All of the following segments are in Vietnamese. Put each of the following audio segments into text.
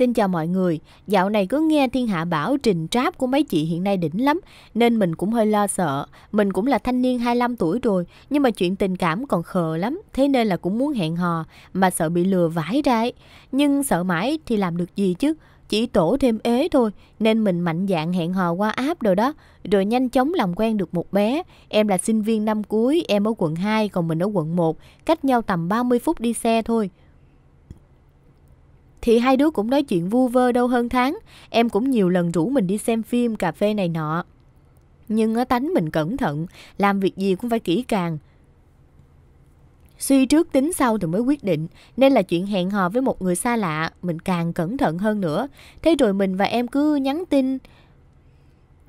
Xin chào mọi người, dạo này cứ nghe thiên hạ bảo trình tráp của mấy chị hiện nay đỉnh lắm Nên mình cũng hơi lo sợ Mình cũng là thanh niên 25 tuổi rồi Nhưng mà chuyện tình cảm còn khờ lắm Thế nên là cũng muốn hẹn hò Mà sợ bị lừa vãi ra ấy. Nhưng sợ mãi thì làm được gì chứ Chỉ tổ thêm ế thôi Nên mình mạnh dạn hẹn hò qua app rồi đó Rồi nhanh chóng làm quen được một bé Em là sinh viên năm cuối, em ở quận 2 Còn mình ở quận 1 Cách nhau tầm 30 phút đi xe thôi thì hai đứa cũng nói chuyện vu vơ đâu hơn tháng. Em cũng nhiều lần rủ mình đi xem phim, cà phê này nọ. Nhưng ở tánh mình cẩn thận, làm việc gì cũng phải kỹ càng. Suy trước tính sau thì mới quyết định, nên là chuyện hẹn hò với một người xa lạ, mình càng cẩn thận hơn nữa. Thế rồi mình và em cứ nhắn tin,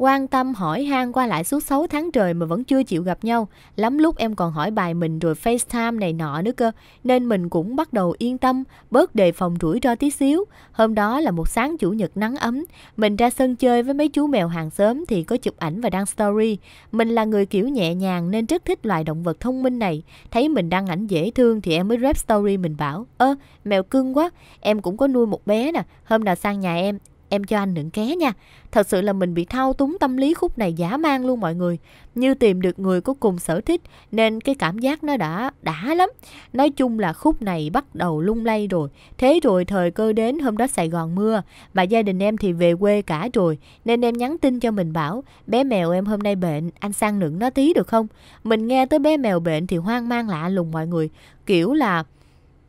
Quan tâm hỏi han qua lại suốt 6 tháng trời mà vẫn chưa chịu gặp nhau. Lắm lúc em còn hỏi bài mình rồi FaceTime này nọ nữa cơ. Nên mình cũng bắt đầu yên tâm, bớt đề phòng rủi ro tí xíu. Hôm đó là một sáng chủ nhật nắng ấm. Mình ra sân chơi với mấy chú mèo hàng xóm thì có chụp ảnh và đăng story. Mình là người kiểu nhẹ nhàng nên rất thích loài động vật thông minh này. Thấy mình đăng ảnh dễ thương thì em mới rep story mình bảo. Ơ, mèo cưng quá, em cũng có nuôi một bé nè. Hôm nào sang nhà em, em cho anh đừng ké nha. Thật sự là mình bị thao túng tâm lý khúc này giả mang luôn mọi người. Như tìm được người có cùng sở thích nên cái cảm giác nó đã đã lắm. Nói chung là khúc này bắt đầu lung lay rồi. Thế rồi thời cơ đến hôm đó Sài Gòn mưa mà gia đình em thì về quê cả rồi nên em nhắn tin cho mình bảo bé mèo em hôm nay bệnh anh sang nựng nó tí được không? Mình nghe tới bé mèo bệnh thì hoang mang lạ lùng mọi người. Kiểu là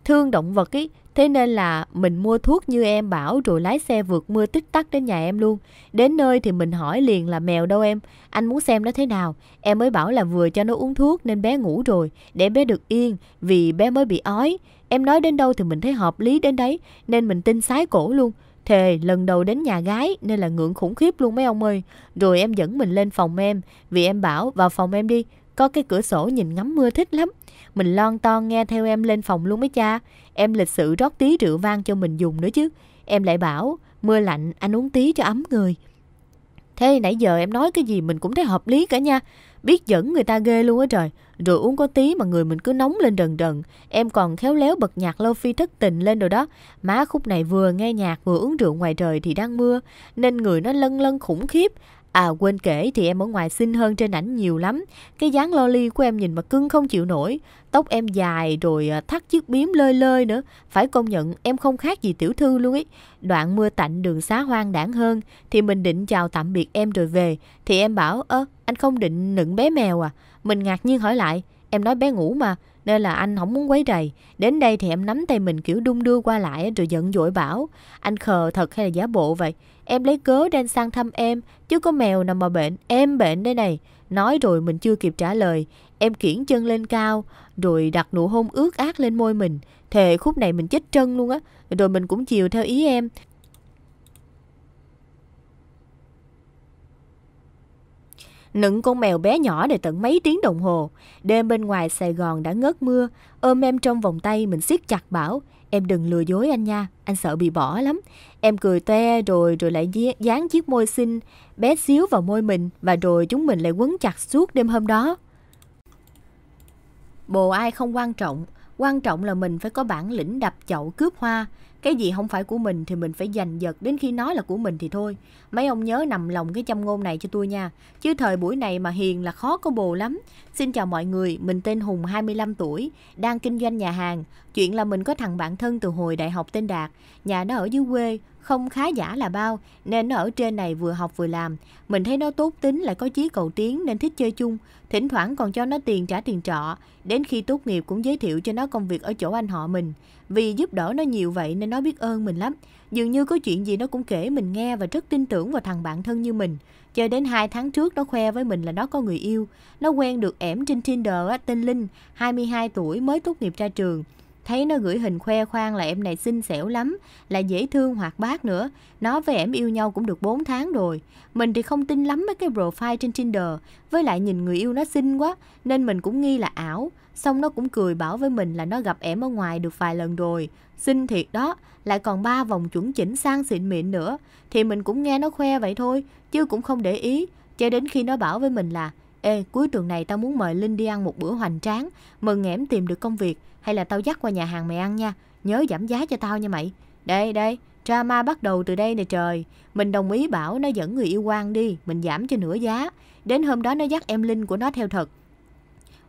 thương động vật ý. Thế nên là mình mua thuốc như em bảo rồi lái xe vượt mưa tích tắc đến nhà em luôn. Đến nơi thì mình hỏi liền là mèo đâu em, anh muốn xem nó thế nào. Em mới bảo là vừa cho nó uống thuốc nên bé ngủ rồi, để bé được yên vì bé mới bị ói. Em nói đến đâu thì mình thấy hợp lý đến đấy nên mình tin sái cổ luôn. Thề lần đầu đến nhà gái nên là ngưỡng khủng khiếp luôn mấy ông ơi. Rồi em dẫn mình lên phòng em vì em bảo vào phòng em đi, có cái cửa sổ nhìn ngắm mưa thích lắm. Mình lon ton nghe theo em lên phòng luôn mấy cha. Em lịch sự rót tí rượu vang cho mình dùng nữa chứ. Em lại bảo, mưa lạnh anh uống tí cho ấm người. Thế nãy giờ em nói cái gì mình cũng thấy hợp lý cả nha. Biết dẫn người ta ghê luôn á trời. Rồi uống có tí mà người mình cứ nóng lên đần đần. Em còn khéo léo bật nhạc lâu phi thất tình lên rồi đó. Má khúc này vừa nghe nhạc vừa uống rượu ngoài trời thì đang mưa. Nên người nó lân lân khủng khiếp. À quên kể thì em ở ngoài xinh hơn trên ảnh nhiều lắm Cái dáng loli của em nhìn mà cưng không chịu nổi Tóc em dài rồi à, thắt chiếc biếm lơi lơi nữa Phải công nhận em không khác gì tiểu thư luôn ý Đoạn mưa tạnh đường xá hoang đảng hơn Thì mình định chào tạm biệt em rồi về Thì em bảo ơ anh không định nựng bé mèo à Mình ngạc nhiên hỏi lại Em nói bé ngủ mà nên là anh không muốn quấy rầy Đến đây thì em nắm tay mình kiểu đung đưa qua lại Rồi giận dỗi bảo Anh khờ thật hay là giả bộ vậy Em lấy cớ đang sang thăm em Chứ có mèo nào mà bệnh Em bệnh đây này Nói rồi mình chưa kịp trả lời Em kiển chân lên cao Rồi đặt nụ hôn ướt át lên môi mình Thề khúc này mình chết chân luôn á Rồi mình cũng chiều theo ý em nựng con mèo bé nhỏ để tận mấy tiếng đồng hồ. Đêm bên ngoài Sài Gòn đã ngớt mưa, ôm em trong vòng tay mình siết chặt bảo, em đừng lừa dối anh nha, anh sợ bị bỏ lắm. Em cười toe rồi rồi lại dán chiếc môi xinh bé xíu vào môi mình và rồi chúng mình lại quấn chặt suốt đêm hôm đó. Bồ ai không quan trọng, quan trọng là mình phải có bản lĩnh đập chậu cướp hoa cái gì không phải của mình thì mình phải giành giật đến khi nói là của mình thì thôi mấy ông nhớ nằm lòng cái châm ngôn này cho tôi nha chứ thời buổi này mà hiền là khó có bồ lắm xin chào mọi người mình tên hùng 25 tuổi đang kinh doanh nhà hàng chuyện là mình có thằng bạn thân từ hồi đại học tên đạt nhà nó ở dưới quê không khá giả là bao, nên nó ở trên này vừa học vừa làm. Mình thấy nó tốt tính lại có chí cầu tiến nên thích chơi chung, thỉnh thoảng còn cho nó tiền trả tiền trọ. Đến khi tốt nghiệp cũng giới thiệu cho nó công việc ở chỗ anh họ mình. Vì giúp đỡ nó nhiều vậy nên nó biết ơn mình lắm. Dường như có chuyện gì nó cũng kể mình nghe và rất tin tưởng vào thằng bạn thân như mình. Cho đến hai tháng trước nó khoe với mình là nó có người yêu. Nó quen được ẻm trên Tinder tên Linh, 22 tuổi mới tốt nghiệp ra trường. Thấy nó gửi hình khoe khoang là em này xinh xẻo lắm, là dễ thương hoạt bát nữa. Nó với em yêu nhau cũng được 4 tháng rồi. Mình thì không tin lắm mấy cái profile trên Tinder. Với lại nhìn người yêu nó xinh quá, nên mình cũng nghi là ảo. Xong nó cũng cười bảo với mình là nó gặp em ở ngoài được vài lần rồi. Xinh thiệt đó, lại còn ba vòng chuẩn chỉnh sang xịn mịn nữa. Thì mình cũng nghe nó khoe vậy thôi, chứ cũng không để ý. Cho đến khi nó bảo với mình là Ê, cuối tuần này tao muốn mời Linh đi ăn một bữa hoành tráng, mừng nghẽm tìm được công việc, hay là tao dắt qua nhà hàng mày ăn nha, nhớ giảm giá cho tao nha mày. Đây, đây, drama bắt đầu từ đây nè trời. Mình đồng ý bảo nó dẫn người yêu quan đi, mình giảm cho nửa giá. Đến hôm đó nó dắt em Linh của nó theo thật,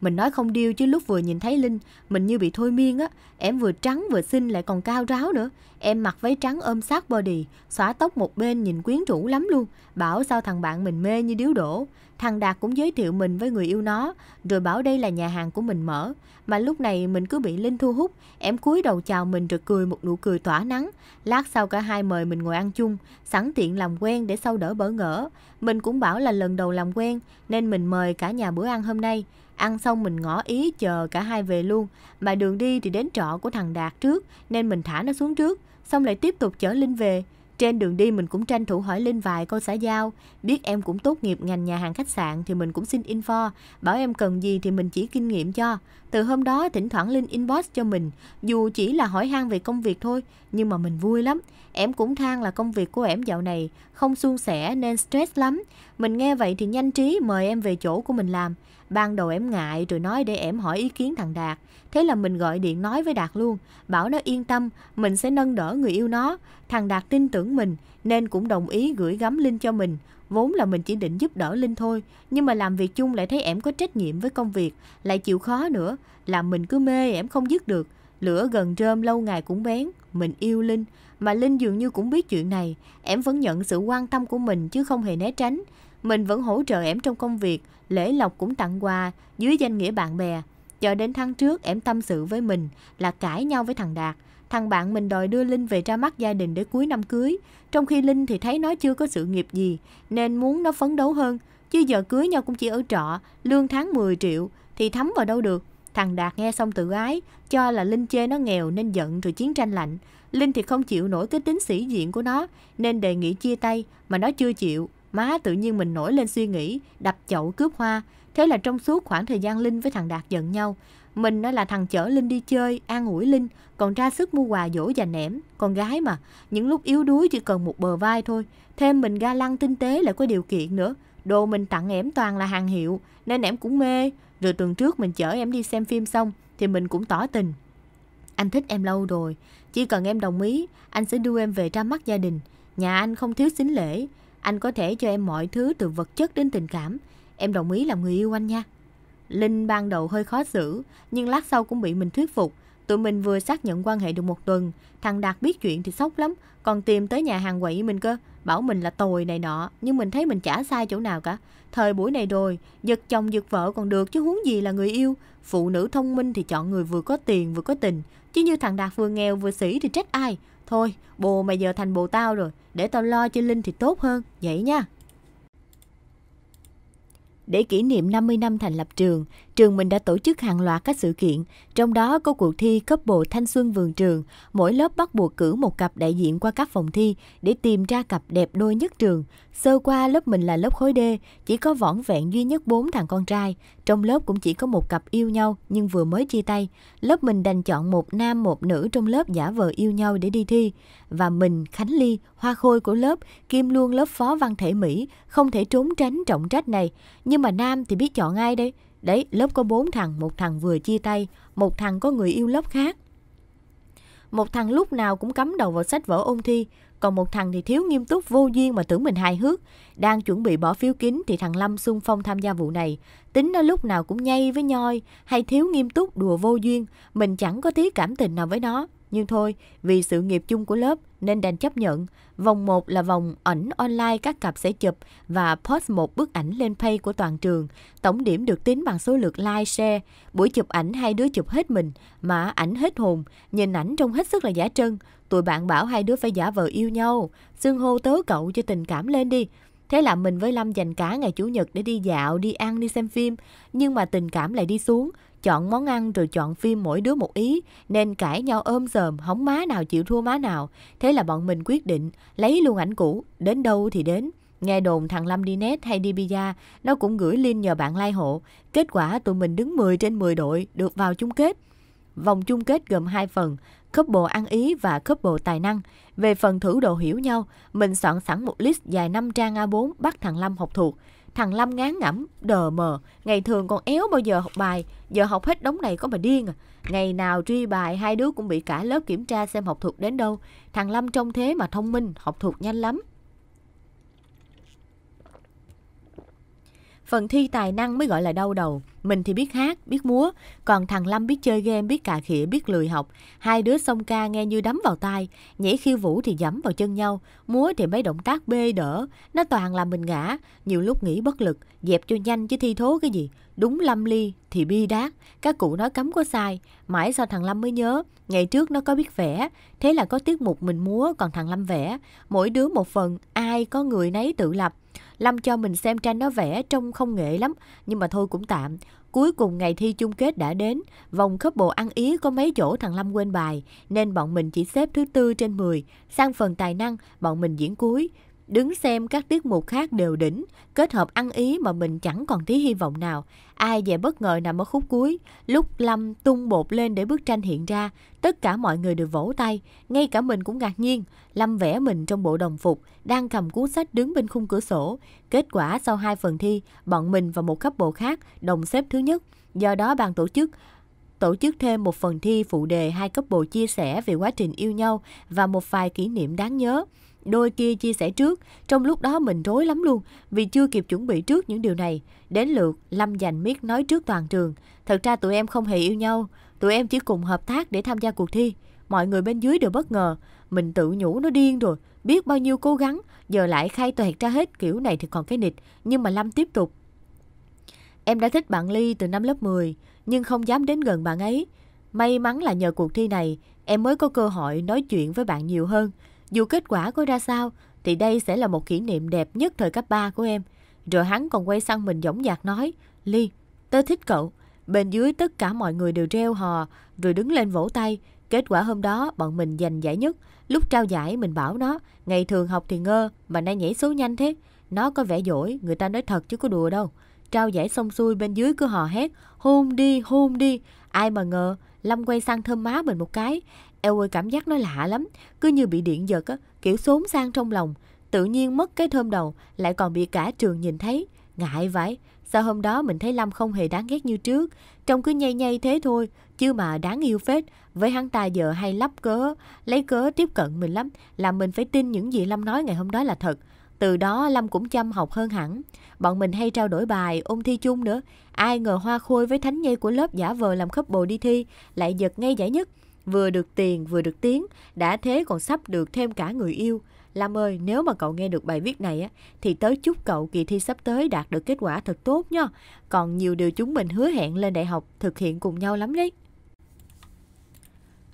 mình nói không điêu chứ lúc vừa nhìn thấy Linh, mình như bị thôi miên á. Em vừa trắng vừa xinh lại còn cao ráo nữa. Em mặc váy trắng ôm sát body, xóa tóc một bên nhìn quyến rũ lắm luôn. Bảo sao thằng bạn mình mê như điếu đổ. Thằng Đạt cũng giới thiệu mình với người yêu nó, rồi bảo đây là nhà hàng của mình mở. Mà lúc này mình cứ bị Linh thu hút, em cúi đầu chào mình rồi cười một nụ cười tỏa nắng. Lát sau cả hai mời mình ngồi ăn chung, sẵn tiện làm quen để sau đỡ bỡ ngỡ. Mình cũng bảo là lần đầu làm quen, nên mình mời cả nhà bữa ăn hôm nay. Ăn xong mình ngỏ ý chờ cả hai về luôn, mà đường đi thì đến trọ của thằng Đạt trước nên mình thả nó xuống trước, xong lại tiếp tục chở Linh về. Trên đường đi mình cũng tranh thủ hỏi Linh vài câu xã giao, biết em cũng tốt nghiệp ngành nhà hàng khách sạn thì mình cũng xin info, bảo em cần gì thì mình chỉ kinh nghiệm cho. Từ hôm đó thỉnh thoảng Linh inbox cho mình, dù chỉ là hỏi han về công việc thôi, nhưng mà mình vui lắm. Em cũng than là công việc của em dạo này không suôn sẻ nên stress lắm. Mình nghe vậy thì nhanh trí mời em về chỗ của mình làm. Ban đầu em ngại rồi nói để em hỏi ý kiến thằng Đạt. Thế là mình gọi điện nói với Đạt luôn, bảo nó yên tâm, mình sẽ nâng đỡ người yêu nó. Thằng Đạt tin tưởng mình nên cũng đồng ý gửi gắm Linh cho mình. Vốn là mình chỉ định giúp đỡ Linh thôi, nhưng mà làm việc chung lại thấy em có trách nhiệm với công việc, lại chịu khó nữa, làm mình cứ mê em không dứt được. Lửa gần rơm lâu ngày cũng bén, mình yêu Linh, mà Linh dường như cũng biết chuyện này, em vẫn nhận sự quan tâm của mình chứ không hề né tránh. Mình vẫn hỗ trợ em trong công việc, lễ lộc cũng tặng quà dưới danh nghĩa bạn bè. Cho đến tháng trước em tâm sự với mình là cãi nhau với thằng Đạt. Thằng bạn mình đòi đưa Linh về ra mắt gia đình để cuối năm cưới. Trong khi Linh thì thấy nó chưa có sự nghiệp gì nên muốn nó phấn đấu hơn. Chứ giờ cưới nhau cũng chỉ ở trọ, lương tháng 10 triệu thì thấm vào đâu được. Thằng Đạt nghe xong tự ái, cho là Linh chê nó nghèo nên giận rồi chiến tranh lạnh. Linh thì không chịu nổi cái tính sĩ diện của nó nên đề nghị chia tay mà nó chưa chịu. Má tự nhiên mình nổi lên suy nghĩ, đập chậu cướp hoa. Thế là trong suốt khoảng thời gian Linh với thằng Đạt giận nhau, mình nó là thằng chở Linh đi chơi, an ủi Linh, còn ra sức mua quà dỗ và nẻm. Con gái mà, những lúc yếu đuối chỉ cần một bờ vai thôi. Thêm mình ga lăng tinh tế lại có điều kiện nữa. Đồ mình tặng em toàn là hàng hiệu, nên em cũng mê. Rồi tuần trước mình chở em đi xem phim xong, thì mình cũng tỏ tình. Anh thích em lâu rồi, chỉ cần em đồng ý, anh sẽ đưa em về ra mắt gia đình. Nhà anh không thiếu xính lễ, anh có thể cho em mọi thứ từ vật chất đến tình cảm. Em đồng ý làm người yêu anh nha. Linh ban đầu hơi khó xử, nhưng lát sau cũng bị mình thuyết phục. Tụi mình vừa xác nhận quan hệ được một tuần, thằng Đạt biết chuyện thì sốc lắm, còn tìm tới nhà hàng quậy mình cơ, bảo mình là tồi này nọ, nhưng mình thấy mình chả sai chỗ nào cả. Thời buổi này rồi, giật chồng giật vợ còn được chứ huống gì là người yêu. Phụ nữ thông minh thì chọn người vừa có tiền vừa có tình, chứ như thằng Đạt vừa nghèo vừa sĩ thì trách ai. Thôi, bồ mày giờ thành bồ tao rồi, để tao lo cho Linh thì tốt hơn, vậy nha. Để kỷ niệm 50 năm thành lập trường, trường mình đã tổ chức hàng loạt các sự kiện, trong đó có cuộc thi cấp bộ thanh xuân vườn trường. Mỗi lớp bắt buộc cử một cặp đại diện qua các phòng thi để tìm ra cặp đẹp đôi nhất trường. Sơ qua lớp mình là lớp khối D, chỉ có võn vẹn duy nhất bốn thằng con trai. Trong lớp cũng chỉ có một cặp yêu nhau nhưng vừa mới chia tay. Lớp mình đành chọn một nam một nữ trong lớp giả vờ yêu nhau để đi thi. Và mình, Khánh Ly, hoa khôi của lớp, kim luôn lớp phó văn thể Mỹ, không thể trốn tránh trọng trách này. Nhưng mà nam thì biết chọn ai đây? Đấy, lớp có bốn thằng, một thằng vừa chia tay, một thằng có người yêu lớp khác. Một thằng lúc nào cũng cắm đầu vào sách vở ôn thi, còn một thằng thì thiếu nghiêm túc vô duyên mà tưởng mình hài hước. Đang chuẩn bị bỏ phiếu kín thì thằng Lâm xung phong tham gia vụ này. Tính nó lúc nào cũng nhây với nhoi, hay thiếu nghiêm túc đùa vô duyên. Mình chẳng có tí cảm tình nào với nó. Nhưng thôi, vì sự nghiệp chung của lớp nên đành chấp nhận. Vòng 1 là vòng ảnh online các cặp sẽ chụp và post một bức ảnh lên page của toàn trường. Tổng điểm được tính bằng số lượt like, share. Buổi chụp ảnh hai đứa chụp hết mình mà ảnh hết hồn, nhìn ảnh trông hết sức là giả trân. Tụi bạn bảo hai đứa phải giả vờ yêu nhau, xưng hô tớ cậu cho tình cảm lên đi. Thế là mình với Lâm dành cả ngày Chủ nhật để đi dạo, đi ăn, đi xem phim. Nhưng mà tình cảm lại đi xuống chọn món ăn rồi chọn phim mỗi đứa một ý, nên cãi nhau ôm sờm, hóng má nào chịu thua má nào. Thế là bọn mình quyết định lấy luôn ảnh cũ, đến đâu thì đến. Nghe đồn thằng Lâm đi net hay đi bia, nó cũng gửi link nhờ bạn lai like hộ. Kết quả tụi mình đứng 10 trên 10 đội, được vào chung kết. Vòng chung kết gồm hai phần, couple ăn ý và couple tài năng. Về phần thử độ hiểu nhau, mình soạn sẵn một list dài 5 trang A4 bắt thằng Lâm học thuộc. Thằng Lâm ngán ngẩm, đờ mờ, ngày thường còn éo bao giờ học bài, giờ học hết đống này có mà điên à. Ngày nào truy bài hai đứa cũng bị cả lớp kiểm tra xem học thuộc đến đâu. Thằng Lâm trông thế mà thông minh, học thuộc nhanh lắm. Phần thi tài năng mới gọi là đau đầu. Mình thì biết hát, biết múa, còn thằng Lâm biết chơi game, biết cà khịa, biết lười học. Hai đứa song ca nghe như đấm vào tai, nhảy khiêu vũ thì dẫm vào chân nhau, múa thì mấy động tác bê đỡ. Nó toàn làm mình ngã, nhiều lúc nghĩ bất lực, dẹp cho nhanh chứ thi thố cái gì. Đúng Lâm ly thì bi đát, các cụ nói cấm có sai. Mãi sau thằng Lâm mới nhớ, ngày trước nó có biết vẽ, thế là có tiết mục mình múa còn thằng Lâm vẽ. Mỗi đứa một phần, ai có người nấy tự lập Lâm cho mình xem tranh nó vẽ trông không nghệ lắm, nhưng mà thôi cũng tạm. Cuối cùng ngày thi chung kết đã đến, vòng khớp bộ ăn ý có mấy chỗ thằng Lâm quên bài, nên bọn mình chỉ xếp thứ tư trên 10. Sang phần tài năng, bọn mình diễn cuối. Đứng xem các tiết mục khác đều đỉnh, kết hợp ăn ý mà mình chẳng còn tí hy vọng nào. Ai dè bất ngờ nằm ở khúc cuối, lúc Lâm tung bột lên để bức tranh hiện ra, tất cả mọi người đều vỗ tay, ngay cả mình cũng ngạc nhiên. Lâm vẽ mình trong bộ đồng phục, đang cầm cuốn sách đứng bên khung cửa sổ. Kết quả sau hai phần thi, bọn mình và một cấp bộ khác đồng xếp thứ nhất. Do đó ban tổ chức tổ chức thêm một phần thi phụ đề hai cấp bộ chia sẻ về quá trình yêu nhau và một vài kỷ niệm đáng nhớ. Đôi kia chia sẻ trước, trong lúc đó mình rối lắm luôn vì chưa kịp chuẩn bị trước những điều này. Đến lượt, Lâm giành miết nói trước toàn trường. Thật ra tụi em không hề yêu nhau, tụi em chỉ cùng hợp tác để tham gia cuộc thi. Mọi người bên dưới đều bất ngờ, mình tự nhủ nó điên rồi, biết bao nhiêu cố gắng, giờ lại khai toẹt ra hết kiểu này thì còn cái nịt. Nhưng mà Lâm tiếp tục. Em đã thích bạn Ly từ năm lớp 10, nhưng không dám đến gần bạn ấy. May mắn là nhờ cuộc thi này, em mới có cơ hội nói chuyện với bạn nhiều hơn. Dù kết quả có ra sao, thì đây sẽ là một kỷ niệm đẹp nhất thời cấp 3 của em. Rồi hắn còn quay sang mình dõng dạc nói, Ly, tớ thích cậu. Bên dưới tất cả mọi người đều reo hò, rồi đứng lên vỗ tay. Kết quả hôm đó bọn mình giành giải nhất. Lúc trao giải mình bảo nó, ngày thường học thì ngơ, mà nay nhảy số nhanh thế. Nó có vẻ giỏi, người ta nói thật chứ có đùa đâu. Trao giải xong xuôi bên dưới cứ hò hét, hôn đi, hôn đi. Ai mà ngờ, Lâm quay sang thơm má mình một cái eo ơi cảm giác nó lạ lắm, cứ như bị điện giật á, kiểu xốn sang trong lòng. Tự nhiên mất cái thơm đầu, lại còn bị cả trường nhìn thấy. Ngại vậy, sao hôm đó mình thấy Lâm không hề đáng ghét như trước. Trông cứ nhây nhây thế thôi, chứ mà đáng yêu phết. Với hắn ta giờ hay lắp cớ, lấy cớ tiếp cận mình lắm, làm mình phải tin những gì Lâm nói ngày hôm đó là thật. Từ đó Lâm cũng chăm học hơn hẳn. Bọn mình hay trao đổi bài, ôn thi chung nữa. Ai ngờ Hoa Khôi với Thánh nhây của lớp giả vờ làm khớp bồ đi thi, lại giật ngay giải nhất. Vừa được tiền vừa được tiếng, đã thế còn sắp được thêm cả người yêu. Lam ơi, nếu mà cậu nghe được bài viết này á, thì tới chúc cậu kỳ thi sắp tới đạt được kết quả thật tốt nha. Còn nhiều điều chúng mình hứa hẹn lên đại học thực hiện cùng nhau lắm đấy.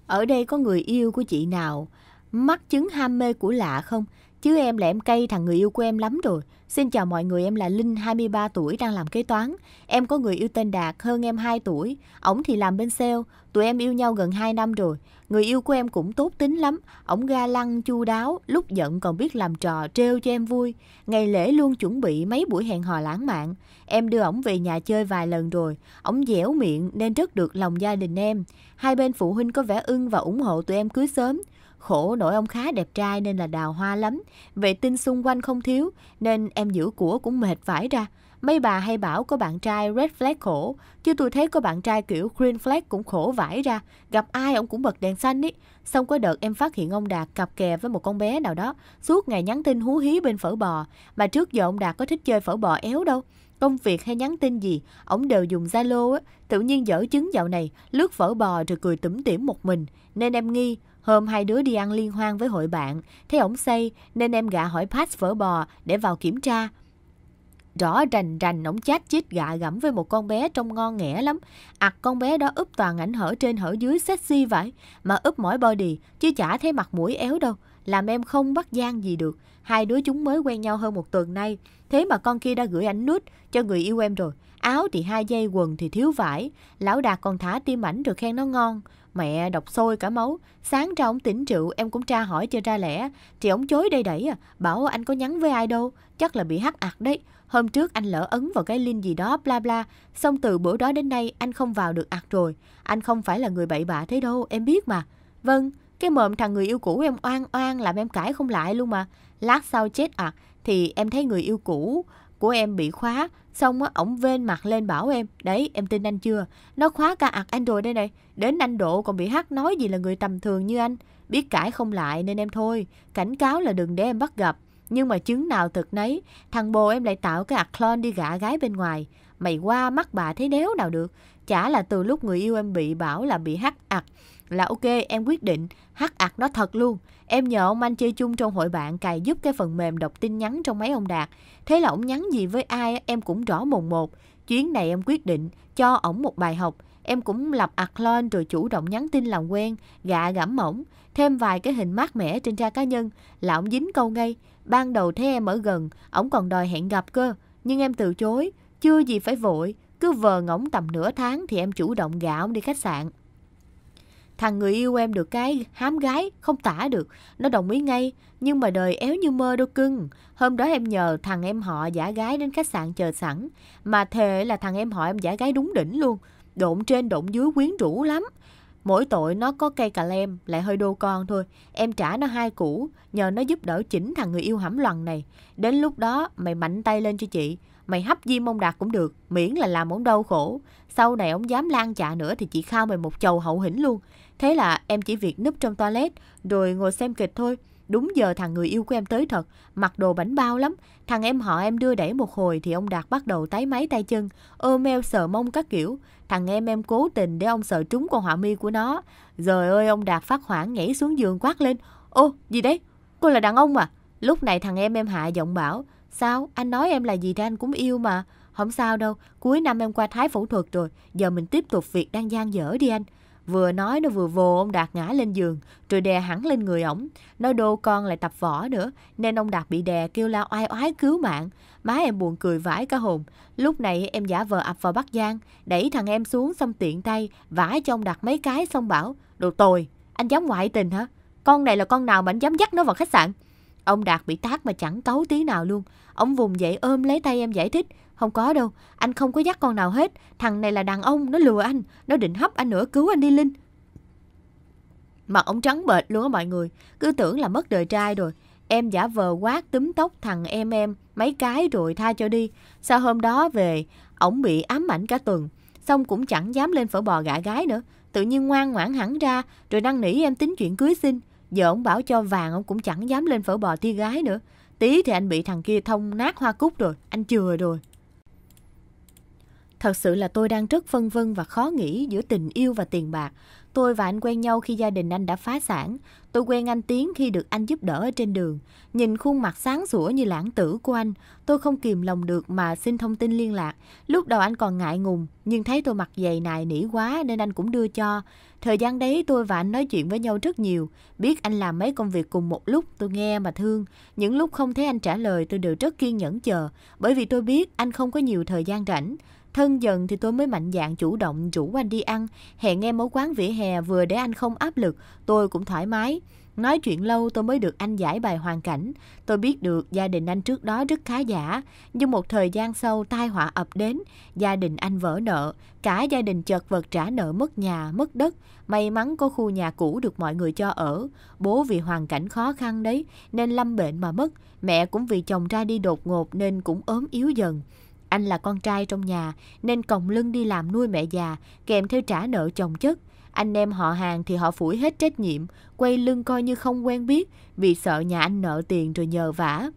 Ở đây có người yêu của chị nào mắc chứng ham mê của lạ không? Chứ em là em cay thằng người yêu của em lắm rồi. Xin chào mọi người, em là Linh, 23 tuổi, đang làm kế toán. Em có người yêu tên Đạt, hơn em 2 tuổi. Ổng thì làm bên sale. Tụi em yêu nhau gần 2 năm rồi. Người yêu của em cũng tốt tính lắm, ổng ga lăng chu đáo, lúc giận còn biết làm trò trêu cho em vui. Ngày lễ luôn chuẩn bị mấy buổi hẹn hò lãng mạn. Em đưa ổng về nhà chơi vài lần rồi, ổng dẻo miệng nên rất được lòng gia đình em. Hai bên phụ huynh có vẻ ưng và ủng hộ tụi em cưới sớm. Khổ nổi ông khá đẹp trai nên là đào hoa lắm. Vệ tinh xung quanh không thiếu nên em giữ của cũng mệt vải ra. Mấy bà hay bảo có bạn trai red flag khổ, chứ tôi thấy có bạn trai kiểu green flag cũng khổ vãi ra, gặp ai ông cũng bật đèn xanh ý. Xong có đợt em phát hiện ông Đạt cặp kè với một con bé nào đó, suốt ngày nhắn tin hú hí bên phở bò, mà trước giờ ông Đạt có thích chơi phở bò éo đâu. Công việc hay nhắn tin gì, ổng đều dùng Zalo á, tự nhiên dở chứng dạo này, lướt phở bò rồi cười tủm tỉm một mình, nên em nghi Hôm hai đứa đi ăn liên hoan với hội bạn, thấy ổng say nên em gạ hỏi pass phở bò để vào kiểm tra rõ rành rành ổng chát chít gạ gẫm với một con bé trông ngon nghẻ lắm. ặt con bé đó úp toàn ảnh hở trên hở dưới sexy vậy, mà úp mỗi body, chứ chả thấy mặt mũi éo đâu. Làm em không bắt gian gì được. Hai đứa chúng mới quen nhau hơn một tuần nay. Thế mà con kia đã gửi ảnh nút cho người yêu em rồi. Áo thì hai dây, quần thì thiếu vải. Lão Đạt còn thả tim ảnh rồi khen nó ngon. Mẹ đọc sôi cả máu. Sáng ra ông tỉnh rượu, em cũng tra hỏi cho ra lẽ. Thì ông chối đây đẩy à. Bảo anh có nhắn với ai đâu. Chắc là bị hắc ạc đấy. Hôm trước anh lỡ ấn vào cái link gì đó bla bla, xong từ bữa đó đến nay anh không vào được ạt rồi. Anh không phải là người bậy bạ thế đâu, em biết mà. Vâng, cái mồm thằng người yêu cũ em oan oan làm em cãi không lại luôn mà. Lát sau chết ạt à, thì em thấy người yêu cũ của em bị khóa, xong á ổng vên mặt lên bảo em, "Đấy, em tin anh chưa? Nó khóa cả ạt anh rồi đây này, đến anh độ còn bị hắc nói gì là người tầm thường như anh." Biết cãi không lại nên em thôi, cảnh cáo là đừng để em bắt gặp. Nhưng mà chứng nào thật nấy, thằng bồ em lại tạo cái clone đi gả gái bên ngoài. Mày qua mắt bà thấy đéo nào được. Chả là từ lúc người yêu em bị bảo là bị hắc ạc. Là ok, em quyết định hắc ạc nó thật luôn. Em nhờ ông anh chơi chung trong hội bạn cài giúp cái phần mềm đọc tin nhắn trong máy ông Đạt. Thế là ông nhắn gì với ai em cũng rõ mồn một. Chuyến này em quyết định cho ổng một bài học. Em cũng lập account rồi chủ động nhắn tin làm quen, gạ gẫm mỏng, thêm vài cái hình mát mẻ trên trang cá nhân là ổng dính câu ngay. Ban đầu thấy em ở gần, ổng còn đòi hẹn gặp cơ, nhưng em từ chối, chưa gì phải vội, cứ vờ ngỗng tầm nửa tháng thì em chủ động gạ ổng đi khách sạn. Thằng người yêu em được cái hám gái, không tả được. Nó đồng ý ngay, nhưng mà đời éo như mơ đâu cưng. Hôm đó em nhờ thằng em họ giả gái đến khách sạn chờ sẵn. Mà thề là thằng em họ em giả gái đúng đỉnh luôn độn trên độn dưới quyến rũ lắm. Mỗi tội nó có cây cà lem, lại hơi đô con thôi. Em trả nó hai củ, nhờ nó giúp đỡ chỉnh thằng người yêu hãm loằng này. Đến lúc đó, mày mạnh tay lên cho chị. Mày hấp diêm mông Đạt cũng được, miễn là làm ông đau khổ. Sau này ông dám lan chạ dạ nữa thì chị khao mày một chầu hậu hĩnh luôn. Thế là em chỉ việc núp trong toilet, rồi ngồi xem kịch thôi. Đúng giờ thằng người yêu của em tới thật, mặc đồ bảnh bao lắm. Thằng em họ em đưa đẩy một hồi thì ông Đạt bắt đầu tái máy tay chân, ôm eo sợ mông các kiểu. Thằng em em cố tình để ông sợ trúng con họa mi của nó. Rồi ơi, ông Đạt phát hoảng nhảy xuống giường quát lên. Ô, gì đấy? Cô là đàn ông à? Lúc này thằng em em hạ giọng bảo. Sao? Anh nói em là gì thì anh cũng yêu mà. Không sao đâu, cuối năm em qua Thái phẫu thuật rồi, giờ mình tiếp tục việc đang gian dở đi anh. Vừa nói nó vừa vồ ông Đạt ngã lên giường, rồi đè hẳn lên người ổng. Nói đô con lại tập võ nữa, nên ông Đạt bị đè kêu la oai oái cứu mạng. Má em buồn cười vãi cả hồn. Lúc này em giả vờ ập vào Bắc Giang, đẩy thằng em xuống xong tiện tay, vãi cho ông Đạt mấy cái xong bảo, đồ tồi, anh dám ngoại tình hả? Con này là con nào mà anh dám dắt nó vào khách sạn? Ông Đạt bị tác mà chẳng cấu tí nào luôn. Ông vùng dậy ôm lấy tay em giải thích, không có đâu, anh không có dắt con nào hết. Thằng này là đàn ông, nó lừa anh. Nó định hấp anh nữa, cứu anh đi Linh. Mặt ông trắng bệch luôn á mọi người. Cứ tưởng là mất đời trai rồi. Em giả vờ quát túm tóc thằng em em mấy cái rồi tha cho đi. sau hôm đó về, ổng bị ám ảnh cả tuần. Xong cũng chẳng dám lên phở bò gã gái nữa. Tự nhiên ngoan ngoãn hẳn ra, rồi năn nỉ em tính chuyện cưới xin. Giờ ổng bảo cho vàng ổng cũng chẳng dám lên phở bò thi gái nữa. Tí thì anh bị thằng kia thông nát hoa cúc rồi, anh chừa rồi. Thật sự là tôi đang rất phân vân và khó nghĩ giữa tình yêu và tiền bạc. Tôi và anh quen nhau khi gia đình anh đã phá sản. Tôi quen anh Tiến khi được anh giúp đỡ ở trên đường. Nhìn khuôn mặt sáng sủa như lãng tử của anh, tôi không kìm lòng được mà xin thông tin liên lạc. Lúc đầu anh còn ngại ngùng, nhưng thấy tôi mặc dày nài nỉ quá nên anh cũng đưa cho. Thời gian đấy tôi và anh nói chuyện với nhau rất nhiều. Biết anh làm mấy công việc cùng một lúc tôi nghe mà thương. Những lúc không thấy anh trả lời tôi đều rất kiên nhẫn chờ. Bởi vì tôi biết anh không có nhiều thời gian rảnh. Thân dần thì tôi mới mạnh dạn chủ động rủ anh đi ăn, hẹn em ở quán vỉa hè vừa để anh không áp lực, tôi cũng thoải mái. Nói chuyện lâu tôi mới được anh giải bài hoàn cảnh. Tôi biết được gia đình anh trước đó rất khá giả, nhưng một thời gian sau tai họa ập đến, gia đình anh vỡ nợ, cả gia đình chật vật trả nợ mất nhà, mất đất. May mắn có khu nhà cũ được mọi người cho ở. Bố vì hoàn cảnh khó khăn đấy nên lâm bệnh mà mất, mẹ cũng vì chồng ra đi đột ngột nên cũng ốm yếu dần. Anh là con trai trong nhà nên còng lưng đi làm nuôi mẹ già, kèm theo trả nợ chồng chất. Anh em họ hàng thì họ phủi hết trách nhiệm, quay lưng coi như không quen biết vì sợ nhà anh nợ tiền rồi nhờ vả.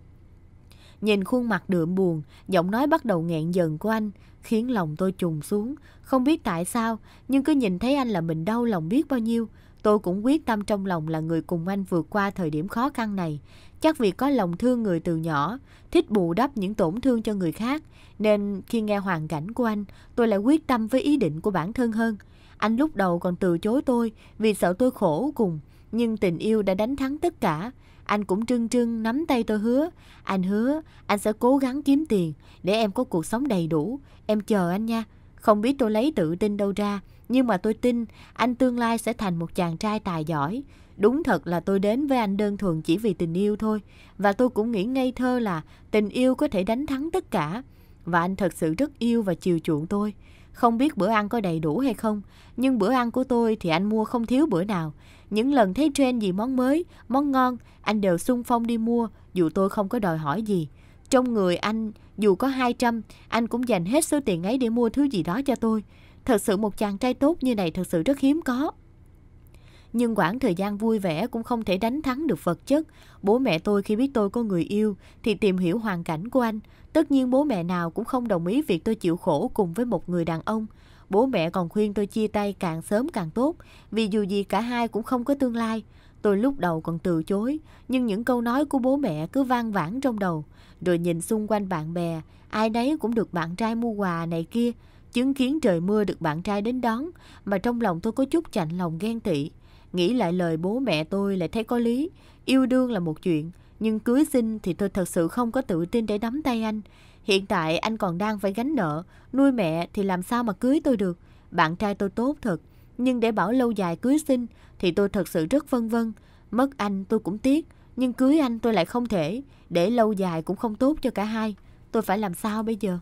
Nhìn khuôn mặt đượm buồn, giọng nói bắt đầu nghẹn dần của anh, khiến lòng tôi trùng xuống. Không biết tại sao, nhưng cứ nhìn thấy anh là mình đau lòng biết bao nhiêu. Tôi cũng quyết tâm trong lòng là người cùng anh vượt qua thời điểm khó khăn này. Chắc vì có lòng thương người từ nhỏ, thích bù đắp những tổn thương cho người khác, nên khi nghe hoàn cảnh của anh, tôi lại quyết tâm với ý định của bản thân hơn. Anh lúc đầu còn từ chối tôi vì sợ tôi khổ cùng, nhưng tình yêu đã đánh thắng tất cả. Anh cũng trưng trưng nắm tay tôi hứa, anh hứa anh sẽ cố gắng kiếm tiền để em có cuộc sống đầy đủ, em chờ anh nha. Không biết tôi lấy tự tin đâu ra, nhưng mà tôi tin anh tương lai sẽ thành một chàng trai tài giỏi, Đúng thật là tôi đến với anh đơn thuần chỉ vì tình yêu thôi. Và tôi cũng nghĩ ngây thơ là tình yêu có thể đánh thắng tất cả. Và anh thật sự rất yêu và chiều chuộng tôi. Không biết bữa ăn có đầy đủ hay không, nhưng bữa ăn của tôi thì anh mua không thiếu bữa nào. Những lần thấy trên gì món mới, món ngon, anh đều sung phong đi mua, dù tôi không có đòi hỏi gì. Trong người anh, dù có 200, anh cũng dành hết số tiền ấy để mua thứ gì đó cho tôi. Thật sự một chàng trai tốt như này thật sự rất hiếm có nhưng quãng thời gian vui vẻ cũng không thể đánh thắng được vật chất. Bố mẹ tôi khi biết tôi có người yêu thì tìm hiểu hoàn cảnh của anh. Tất nhiên bố mẹ nào cũng không đồng ý việc tôi chịu khổ cùng với một người đàn ông. Bố mẹ còn khuyên tôi chia tay càng sớm càng tốt, vì dù gì cả hai cũng không có tương lai. Tôi lúc đầu còn từ chối, nhưng những câu nói của bố mẹ cứ vang vẳng trong đầu. Rồi nhìn xung quanh bạn bè, ai nấy cũng được bạn trai mua quà này kia. Chứng kiến trời mưa được bạn trai đến đón, mà trong lòng tôi có chút chạnh lòng ghen tị. Nghĩ lại lời bố mẹ tôi lại thấy có lý. Yêu đương là một chuyện, nhưng cưới xin thì tôi thật sự không có tự tin để đắm tay anh. Hiện tại anh còn đang phải gánh nợ, nuôi mẹ thì làm sao mà cưới tôi được. Bạn trai tôi tốt thật, nhưng để bảo lâu dài cưới xin thì tôi thật sự rất vân vân. Mất anh tôi cũng tiếc, nhưng cưới anh tôi lại không thể. Để lâu dài cũng không tốt cho cả hai. Tôi phải làm sao bây giờ?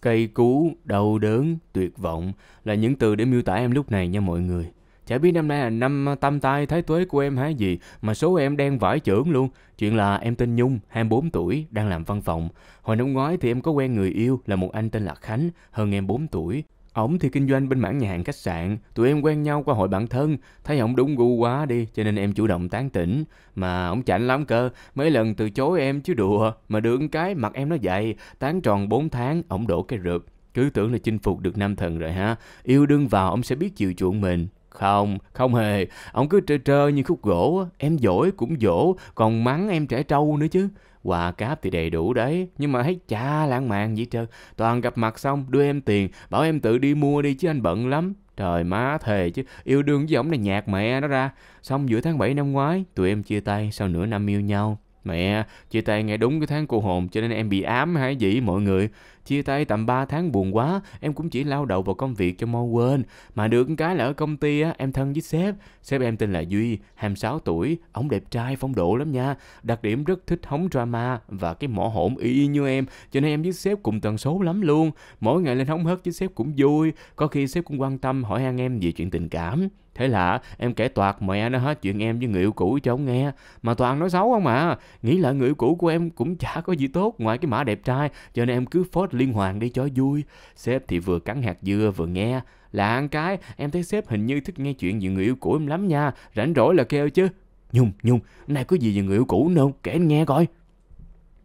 Cây cú, đau đớn, tuyệt vọng là những từ để miêu tả em lúc này nha mọi người. Chả biết năm nay là năm ờ, tâm tai thái tuế của em hái gì mà số em đang vải trưởng luôn. Chuyện là em tên Nhung, 24 tuổi, đang làm văn phòng. Hồi năm ngoái thì em có quen người yêu là một anh tên là Khánh, hơn em 4 tuổi. Ổng thì kinh doanh bên mảng nhà hàng khách sạn, tụi em quen nhau qua hội bạn thân, thấy ổng đúng gu quá đi cho nên em chủ động tán tỉnh. Mà ổng chảnh lắm cơ, mấy lần từ chối em chứ đùa, mà được cái mặt em nó dày, tán tròn 4 tháng, ổng đổ cái rượt cứ tưởng là chinh phục được nam thần rồi ha yêu đương vào ông sẽ biết chiều chuộng mình không, không hề. Ông cứ trơ trơ như khúc gỗ, em dỗi cũng dỗ, còn mắng em trẻ trâu nữa chứ. Quà cáp thì đầy đủ đấy, nhưng mà thấy cha lãng mạn vậy trơn. Toàn gặp mặt xong, đưa em tiền, bảo em tự đi mua đi chứ anh bận lắm. Trời má thề chứ, yêu đương với ổng này nhạt mẹ nó ra. Xong giữa tháng 7 năm ngoái, tụi em chia tay sau nửa năm yêu nhau. Mẹ, chia tay ngay đúng cái tháng cô hồn cho nên em bị ám hay gì mọi người. Chia tay tầm 3 tháng buồn quá, em cũng chỉ lao đầu vào công việc cho mau quên. Mà được cái là ở công ty á, em thân với sếp. Sếp em tên là Duy, 26 tuổi, ổng đẹp trai, phong độ lắm nha. Đặc điểm rất thích hóng drama và cái mỏ hổn y y như em, cho nên em với sếp cùng tần số lắm luôn. Mỗi ngày lên hóng hớt với sếp cũng vui, có khi sếp cũng quan tâm hỏi han em về chuyện tình cảm. Thế là em kể toạc mẹ nó hết chuyện em với người yêu cũ cho ông nghe. Mà toàn nói xấu không mà. Nghĩ là người yêu cũ của em cũng chả có gì tốt ngoài cái mã đẹp trai. Cho nên em cứ phốt liên hoàn đi cho vui. Sếp thì vừa cắn hạt dưa vừa nghe. Là ăn cái, em thấy sếp hình như thích nghe chuyện về người yêu cũ em lắm nha. Rảnh rỗi là kêu chứ. Nhung, Nhung, nay có gì về người yêu cũ nữa không? Kể anh nghe coi.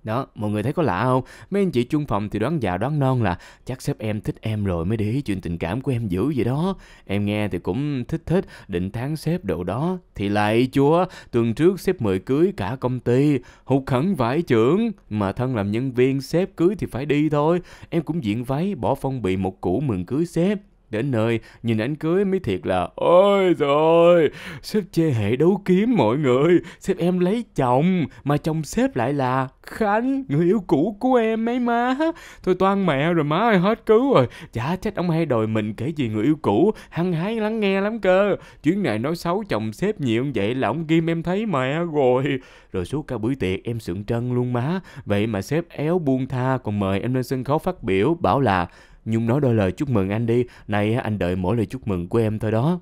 Đó, mọi người thấy có lạ không? Mấy anh chị chung phòng thì đoán già đoán non là chắc sếp em thích em rồi mới để ý chuyện tình cảm của em dữ vậy đó. Em nghe thì cũng thích thích, định tháng sếp đồ đó. Thì lại chúa, tuần trước sếp mời cưới cả công ty, hụt khẩn vải trưởng. Mà thân làm nhân viên sếp cưới thì phải đi thôi. Em cũng diện váy, bỏ phong bì một củ mừng cưới sếp. Đến nơi, nhìn ảnh cưới mới thiệt là Ôi rồi sếp chê hệ đấu kiếm mọi người. Sếp em lấy chồng, mà chồng sếp lại là Khánh, người yêu cũ của em ấy má. Thôi toan mẹ rồi má ơi, hết cứu rồi. Chả trách ông hay đòi mình kể gì người yêu cũ, hăng hái lắng nghe lắm cơ. Chuyến này nói xấu chồng sếp nhiều vậy là ông Kim em thấy mẹ rồi. Rồi suốt cả buổi tiệc em sượng trân luôn má. Vậy mà sếp éo buông tha còn mời em lên sân khấu phát biểu bảo là Nhung nói đôi lời chúc mừng anh đi, nay anh đợi mỗi lời chúc mừng của em thôi đó.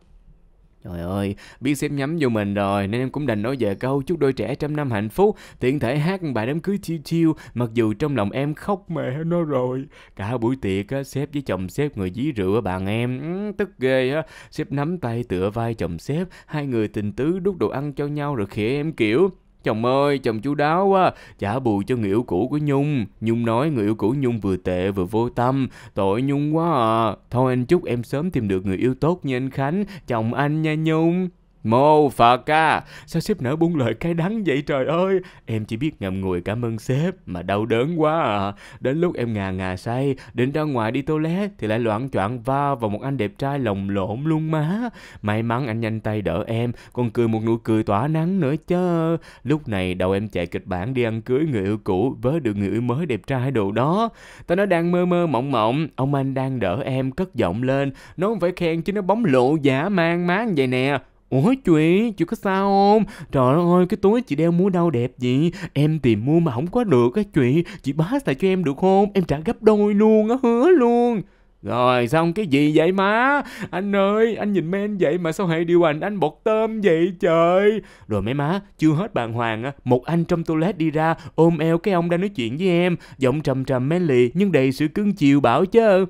Trời ơi, biết sếp nhắm vô mình rồi nên em cũng đành nói về câu chúc đôi trẻ trăm năm hạnh phúc, tiện thể hát bài đám cưới chiêu chiêu, mặc dù trong lòng em khóc mẹ nó rồi. Cả buổi tiệc á, sếp với chồng sếp người dí rượu bạn em, ừ, tức ghê á. Sếp nắm tay tựa vai chồng sếp, hai người tình tứ đút đồ ăn cho nhau rồi khỉa em kiểu Chồng ơi, chồng chú đáo quá, trả bù cho người yêu cũ của Nhung. Nhung nói người yêu cũ Nhung vừa tệ vừa vô tâm, tội Nhung quá à. Thôi anh chúc em sớm tìm được người yêu tốt như anh Khánh, chồng anh nha Nhung. Mô Phật à, sao sếp nở buông lời cái đắng vậy trời ơi? Em chỉ biết ngậm ngùi cảm ơn sếp, mà đau đớn quá à. Đến lúc em ngà ngà say, định ra ngoài đi toilet thì lại loạn choạng va vào một anh đẹp trai lồng lộn luôn má. May mắn anh nhanh tay đỡ em, còn cười một nụ cười tỏa nắng nữa chứ. Lúc này đầu em chạy kịch bản đi ăn cưới người yêu cũ với được người yêu mới đẹp trai đồ đó. Tao nó đang mơ mơ mộng mộng, ông anh đang đỡ em cất giọng lên, nó không phải khen chứ nó bóng lộ giả mang máng vậy nè. Ủa chị, chị có sao không? Trời ơi, cái túi chị đeo mua đâu đẹp vậy? Em tìm mua mà không có được á chị. Chị bán lại cho em được không? Em trả gấp đôi luôn á, hứa luôn. Rồi xong cái gì vậy má Anh ơi anh nhìn men vậy mà sao hệ điều hành anh bột tôm vậy trời Rồi mấy má chưa hết bàng hoàng á Một anh trong toilet đi ra ôm eo cái ông đang nói chuyện với em Giọng trầm trầm men lì nhưng đầy sự cưng chiều bảo chứ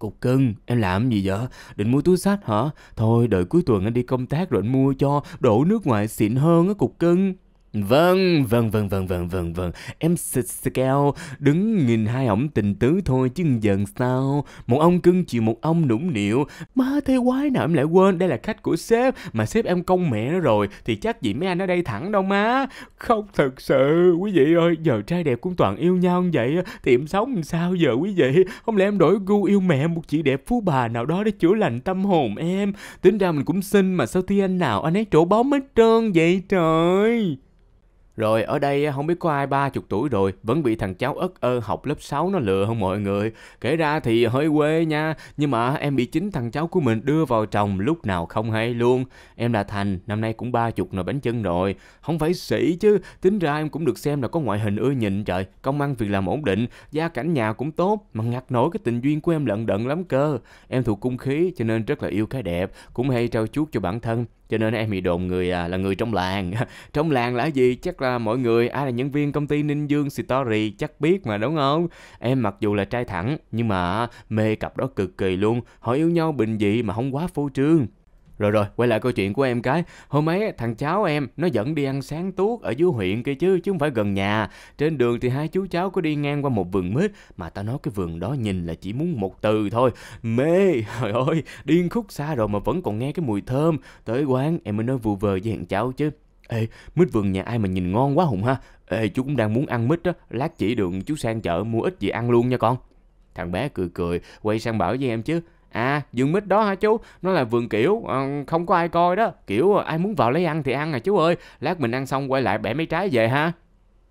Cục cưng, em làm gì vậy? Định mua túi sách hả? Thôi đợi cuối tuần anh đi công tác rồi anh mua cho, đổ nước ngoài xịn hơn á cục cưng. Vâng, vâng, vâng, vâng, vâng, vâng, vâng. Em xịt cao đứng nhìn hai ổng tình tứ thôi chứ dần sao. Một ông cưng chiều một ông nũng nịu. Má thế quái nào em lại quên, đây là khách của sếp. Mà sếp em công mẹ nó rồi, thì chắc gì mấy anh ở đây thẳng đâu má. Không thật sự, quý vị ơi, giờ trai đẹp cũng toàn yêu nhau như vậy. Thì em sống sao giờ quý vị? Không lẽ em đổi gu yêu mẹ một chị đẹp phú bà nào đó để chữa lành tâm hồn em. Tính ra mình cũng xinh mà sao thi anh nào anh ấy trổ bóng hết trơn vậy trời. Rồi ở đây không biết có ai 30 tuổi rồi vẫn bị thằng cháu ất ơ học lớp 6 nó lừa không mọi người. Kể ra thì hơi quê nha, nhưng mà em bị chính thằng cháu của mình đưa vào chồng lúc nào không hay luôn. Em là Thành, năm nay cũng ba chục nồi bánh chân rồi. Không phải sĩ chứ, tính ra em cũng được xem là có ngoại hình ưa nhìn trời. Công ăn việc làm ổn định, gia cảnh nhà cũng tốt, mà ngặt nổi cái tình duyên của em lận đận lắm cơ. Em thuộc cung khí cho nên rất là yêu cái đẹp, cũng hay trau chuốt cho bản thân. Cho nên em bị đồn người à, là người trong làng. trong làng là gì? Chắc là mọi người ai là nhân viên công ty Ninh Dương Story chắc biết mà đúng không? Em mặc dù là trai thẳng nhưng mà mê cặp đó cực kỳ luôn, họ yêu nhau bình dị mà không quá phô trương. Rồi rồi, quay lại câu chuyện của em cái. Hôm ấy thằng cháu em nó dẫn đi ăn sáng tuốt ở dưới huyện kia chứ chứ không phải gần nhà. Trên đường thì hai chú cháu có đi ngang qua một vườn mít mà tao nói cái vườn đó nhìn là chỉ muốn một từ thôi. Mê, trời ơi, điên khúc xa rồi mà vẫn còn nghe cái mùi thơm. Tới quán em mới nói vụ vờ với thằng cháu chứ. Ê, mít vườn nhà ai mà nhìn ngon quá Hùng ha. Ê, chú cũng đang muốn ăn mít á, lát chỉ đường chú sang chợ mua ít gì ăn luôn nha con. Thằng bé cười cười, quay sang bảo với em chứ. À, vườn mít đó hả chú? Nó là vườn kiểu, ờ, không có ai coi đó. Kiểu ờ, ai muốn vào lấy ăn thì ăn à chú ơi. Lát mình ăn xong quay lại bẻ mấy trái về ha.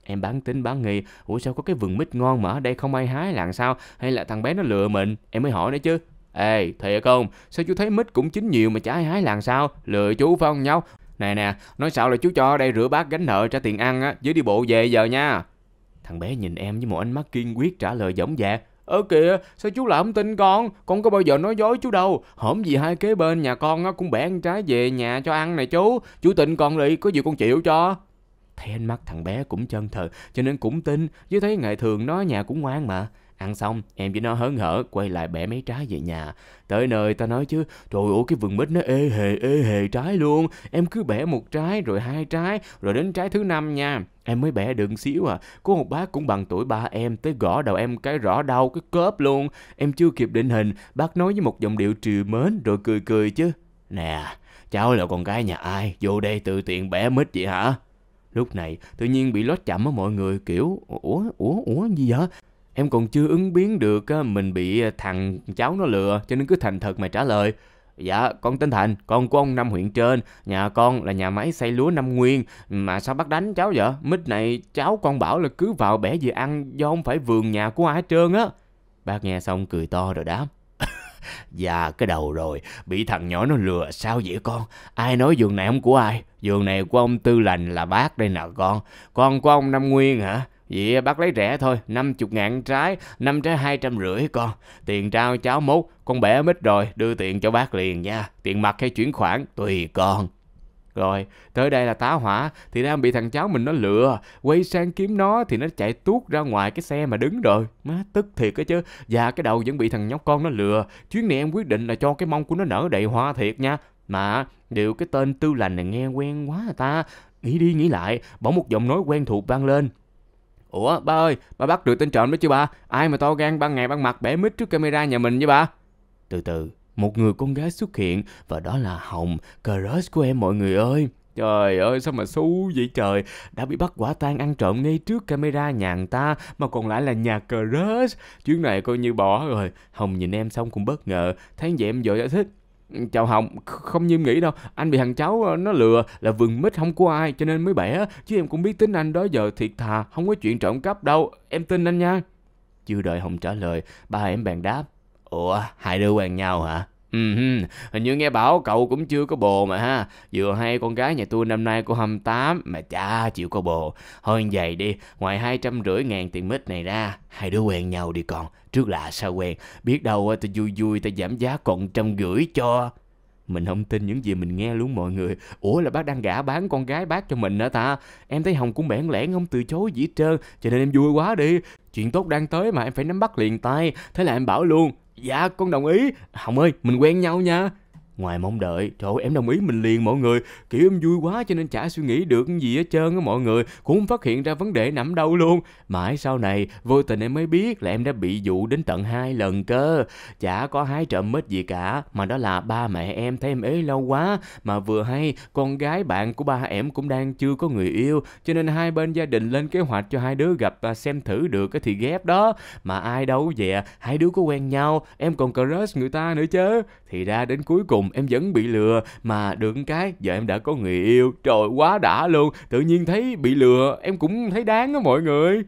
Em bán tính bán nghi, ủa sao có cái vườn mít ngon mà ở đây không ai hái làm sao? Hay là thằng bé nó lừa mình? Em mới hỏi nữa chứ. Ê, thiệt không? Sao chú thấy mít cũng chín nhiều mà chả ai hái làm sao? Lừa chú phải không nhau? Nè nè, nói sao là chú cho đây rửa bát gánh nợ trả tiền ăn á, với đi bộ về giờ nha. Thằng bé nhìn em với một ánh mắt kiên quyết trả lời dõng dạc. Ơ kìa, sao chú lại không tin con? Con có bao giờ nói dối chú đâu. Hổm gì hai kế bên nhà con á, cũng bẻ ăn trái về nhà cho ăn này chú. Chú tin con đi, có gì con chịu cho. Thấy ánh mắt thằng bé cũng chân thật, cho nên cũng tin, chứ thấy ngày thường nó nhà cũng ngoan mà. Ăn xong, em với nó hớn hở quay lại bẻ mấy trái về nhà. Tới nơi ta nói chứ, trời ơi cái vườn mít nó ê hề ê hề trái luôn. Em cứ bẻ một trái rồi hai trái rồi đến trái thứ năm nha. Em mới bẻ đừng xíu à, có một bác cũng bằng tuổi ba em tới gõ đầu em cái rõ đau cái cớp luôn. Em chưa kịp định hình, bác nói với một giọng điệu trừ mến rồi cười cười chứ. Nè, cháu là con gái nhà ai, vô đây tự tiện bẻ mít vậy hả? Lúc này, tự nhiên bị lót chậm á mọi người kiểu, ủa, ủa, ủa gì vậy? em còn chưa ứng biến được mình bị ờ, thằng cháu nó lừa cho nên cứ thành thật mà trả lời Dạ, con tên Thành, con của ông Năm huyện trên, nhà con là nhà máy xây lúa Năm Nguyên, mà sao bắt đánh cháu vậy? Mít này cháu con bảo là cứ vào bẻ gì ăn do không phải vườn nhà của ai hết trơn á. Bác nghe xong cười to rồi đáp. dạ, cái đầu rồi, bị thằng nhỏ nó lừa sao vậy con? Ai nói vườn này không của ai? Vườn này của ông Tư Lành là bác đây nè con. Con của ông Năm Nguyên hả? Vậy bác lấy rẻ thôi, 50 ngàn trái, năm trái rưỡi con. Tiền trao cháu mốt, con bẻ mít rồi, đưa tiền cho bác liền nha. Tiền mặt hay chuyển khoản, tùy con. Rồi, tới đây là tá hỏa, thì đang bị thằng cháu mình nó lừa, quay sang kiếm nó thì nó chạy tuốt ra ngoài cái xe mà đứng rồi. Má tức thiệt đó chứ, và cái đầu vẫn bị thằng nhóc con nó lừa. Chuyến này em quyết định là cho cái mông của nó nở đầy hoa thiệt nha. Mà điều cái tên tư lành này nghe quen quá à ta. Nghĩ đi nghĩ lại, bỗng một giọng nói quen thuộc vang lên. Ủa ba ơi, ba bắt được tên trộm đó chứ ba? Ai mà to gan ban ngày ban mặt bẻ mít trước camera nhà mình với ba? Từ từ, một người con gái xuất hiện và đó là Hồng, crush của em mọi người ơi. Trời ơi sao mà xú vậy trời Đã bị bắt quả tang ăn trộm ngay trước camera nhà người ta Mà còn lại là nhà crush Chuyến này coi như bỏ rồi Hồng nhìn em xong cũng bất ngờ Tháng vậy em vội giải thích chào hồng không như em nghĩ đâu anh bị thằng cháu ờ, nó lừa là vườn mít không của ai cho nên mới bẻ chứ em cũng biết tính anh đó giờ thiệt thà không có chuyện trộm cắp đâu em tin anh nha chưa đợi hồng trả lời ba em bèn đáp ủa hai đứa quen nhau hả Ừ, hình như nghe bảo cậu cũng chưa có bồ mà ha Vừa hay con gái nhà tôi năm nay có 28 Mà cha chịu có bồ hơn vậy đi Ngoài hai trăm rưỡi ngàn tiền mít này ra Hai đứa quen nhau đi còn Trước lạ sao quen Biết đâu tôi vui vui tôi giảm giá còn trăm rưỡi cho mình không tin những gì mình nghe luôn mọi người Ủa là bác đang gả bán con gái bác cho mình hả ta Em thấy Hồng cũng bẽn lẽn không từ chối gì trơn Cho nên em vui quá đi Chuyện tốt đang tới mà em phải nắm bắt liền tay Thế là em bảo luôn dạ con đồng ý hồng ơi mình quen nhau nha Ngoài mong đợi, trời ơi, em đồng ý mình liền mọi người. Kiểu em vui quá cho nên chả suy nghĩ được gì hết trơn á mọi người. Cũng không phát hiện ra vấn đề nằm đâu luôn. Mãi sau này, vô tình em mới biết là em đã bị dụ đến tận hai lần cơ. Chả có hái trộm mít gì cả, mà đó là ba mẹ em thấy em ế lâu quá. Mà vừa hay, con gái bạn của ba em cũng đang chưa có người yêu. Cho nên hai bên gia đình lên kế hoạch cho hai đứa gặp à, xem thử được thì ghép đó. Mà ai đâu vậy, à, hai đứa có quen nhau, em còn crush người ta nữa chứ. Thì ra đến cuối cùng em vẫn bị lừa mà được cái giờ em đã có người yêu trời quá đã luôn tự nhiên thấy bị lừa em cũng thấy đáng á mọi người